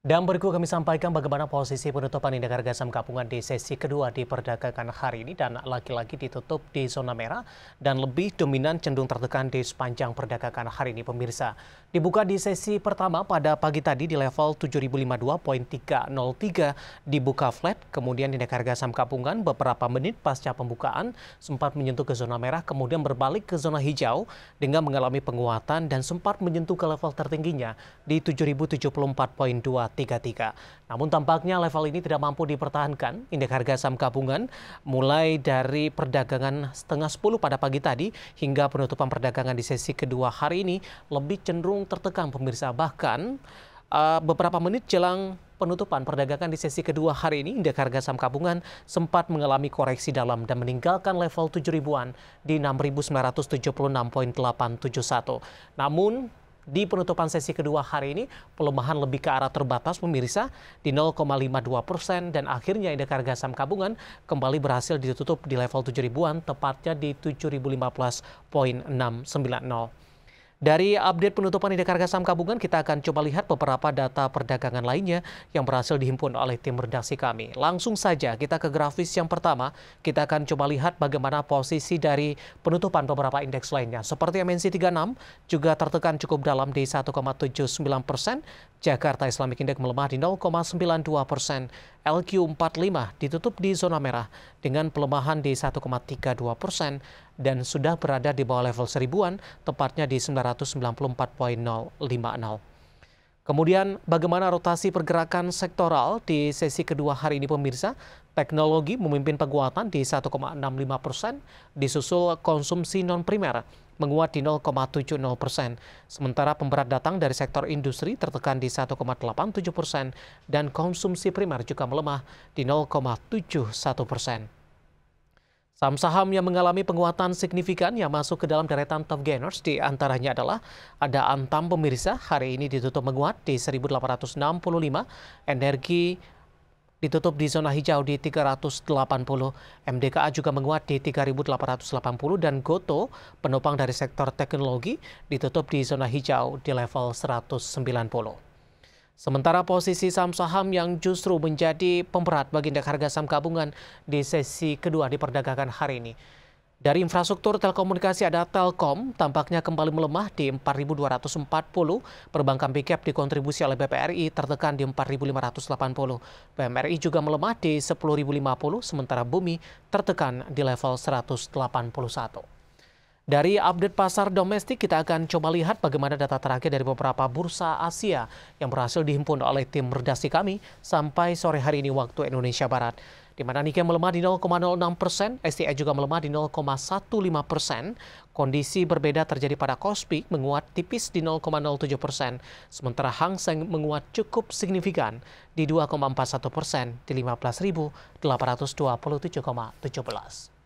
Dan berikut kami sampaikan bagaimana posisi penutupan indeks harga saham gabungan di sesi kedua di perdagangan hari ini dan lagi-lagi ditutup di zona merah dan lebih dominan cenderung tertekan di sepanjang perdagangan hari ini pemirsa. Dibuka di sesi pertama pada pagi tadi di level 7052.303 dibuka flat kemudian indeks harga saham gabungan beberapa menit pasca pembukaan sempat menyentuh ke zona merah kemudian berbalik ke zona hijau dengan mengalami penguatan dan sempat menyentuh ke level tertingginya di 7074.2 33. Namun tampaknya level ini tidak mampu dipertahankan. Indeks harga saham gabungan mulai dari perdagangan setengah 10 pada pagi tadi hingga penutupan perdagangan di sesi kedua hari ini lebih cenderung tertekan pemirsa. Bahkan uh, beberapa menit jelang penutupan perdagangan di sesi kedua hari ini, indeks harga saham gabungan sempat mengalami koreksi dalam dan meninggalkan level 7 ribuan di 6.976.871. Namun, di penutupan sesi kedua hari ini pelemahan lebih ke arah terbatas pemirsa di 0,52 persen dan akhirnya indeks harga saham gabungan kembali berhasil ditutup di level 7 ribuan tepatnya di 7015.690. Dari update penutupan indeks harga saham gabungan, kita akan coba lihat beberapa data perdagangan lainnya yang berhasil dihimpun oleh tim redaksi kami. Langsung saja kita ke grafis yang pertama, kita akan coba lihat bagaimana posisi dari penutupan beberapa indeks lainnya. Seperti MNC 36 juga tertekan cukup dalam di 1,79 persen, Jakarta Islamic Index melemah di 0,92 persen, LQ45 ditutup di zona merah dengan pelemahan di 1,32 persen dan sudah berada di bawah level seribuan, tepatnya di 994.050. Kemudian bagaimana rotasi pergerakan sektoral di sesi kedua hari ini pemirsa? Teknologi memimpin penguatan di 1,65 persen, disusul konsumsi non-primer menguat di 0,70 persen. Sementara pemberat datang dari sektor industri tertekan di 1,87 persen dan konsumsi primer juga melemah di 0,71 persen. Saham saham yang mengalami penguatan signifikan yang masuk ke dalam deretan top gainers di antaranya adalah ada Antam pemirsa hari ini ditutup menguat di 1865, energi ditutup di zona hijau di 380, MDKA juga menguat di 3880 dan Goto penopang dari sektor teknologi ditutup di zona hijau di level 190. Sementara posisi saham saham yang justru menjadi pemberat bagi indeks harga saham gabungan di sesi kedua di perdagangan hari ini. Dari infrastruktur telekomunikasi ada Telkom tampaknya kembali melemah di 4.240, perbankan BCAP e dikontribusi oleh BPRI tertekan di 4.580. BMRI juga melemah di 10.050, sementara Bumi tertekan di level 181. Dari update pasar domestik, kita akan coba lihat bagaimana data terakhir dari beberapa bursa Asia yang berhasil dihimpun oleh tim redaksi kami sampai sore hari ini waktu Indonesia Barat. Di mana Nikkei melemah di 0,06 persen, STI juga melemah di 0,15 persen. Kondisi berbeda terjadi pada Kospi menguat tipis di 0,07 persen, sementara Hang Seng menguat cukup signifikan di 2,41 persen di 15.827,17.